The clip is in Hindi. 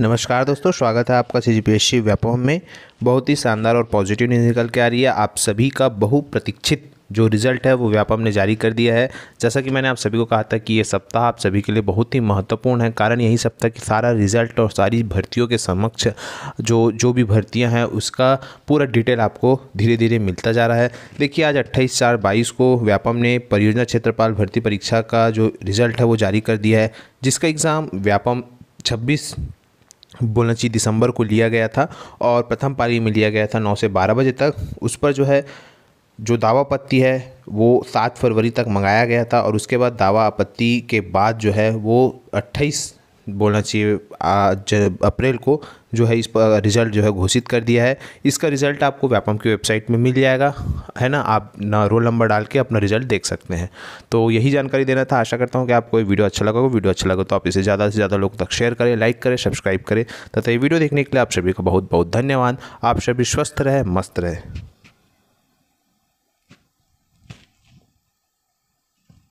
नमस्कार दोस्तों स्वागत है आपका C G P S C Vyapam में बहुत ही शानदार और पॉजिटिव न्यूज़ निकल के आ रही है आप सभी का बहुप्रतीक्षित जो रिज़ल्ट है वो व्यापम ने जारी कर दिया है जैसा कि मैंने आप सभी को कहा था कि ये सप्ताह आप सभी के लिए बहुत ही महत्वपूर्ण है कारण यही सप्ताह कि सारा रिज़ल्ट और सारी भर्तियों के समक्ष जो जो भी भर्तियां हैं उसका पूरा डिटेल आपको धीरे धीरे मिलता जा रहा है देखिए आज अट्ठाईस चार बाईस को व्यापम ने परियोजना क्षेत्रपाल भर्ती परीक्षा का जो रिज़ल्ट है वो जारी कर दिया है जिसका एग्ज़ाम व्यापम छब्बीस चाहिए दिसंबर को लिया गया था और प्रथम पारी में लिया गया था नौ से बारह बजे तक उस पर जो है जो दावा आपत्ति है वो सात फरवरी तक मंगाया गया था और उसके बाद दावा आपत्ति के बाद जो है वो अट्ठाईस बोलना चाहिए आज अप्रैल को जो है इस पर रिज़ल्ट जो है घोषित कर दिया है इसका रिज़ल्ट आपको व्यापम की वेबसाइट में मिल जाएगा है ना आप ना रोल नंबर डाल के अपना रिज़ल्ट देख सकते हैं तो यही जानकारी देना था आशा करता हूँ कि आपको ये वीडियो अच्छा लगा वीडियो अच्छा लगा तो आप इसे ज़्यादा से ज़्यादा लोग तक शेयर करें लाइक करें सब्सक्राइब करें तथा ये वीडियो देखने के लिए आप सभी का बहुत बहुत धन्यवाद आप सभी स्वस्थ रहें मस्त रहें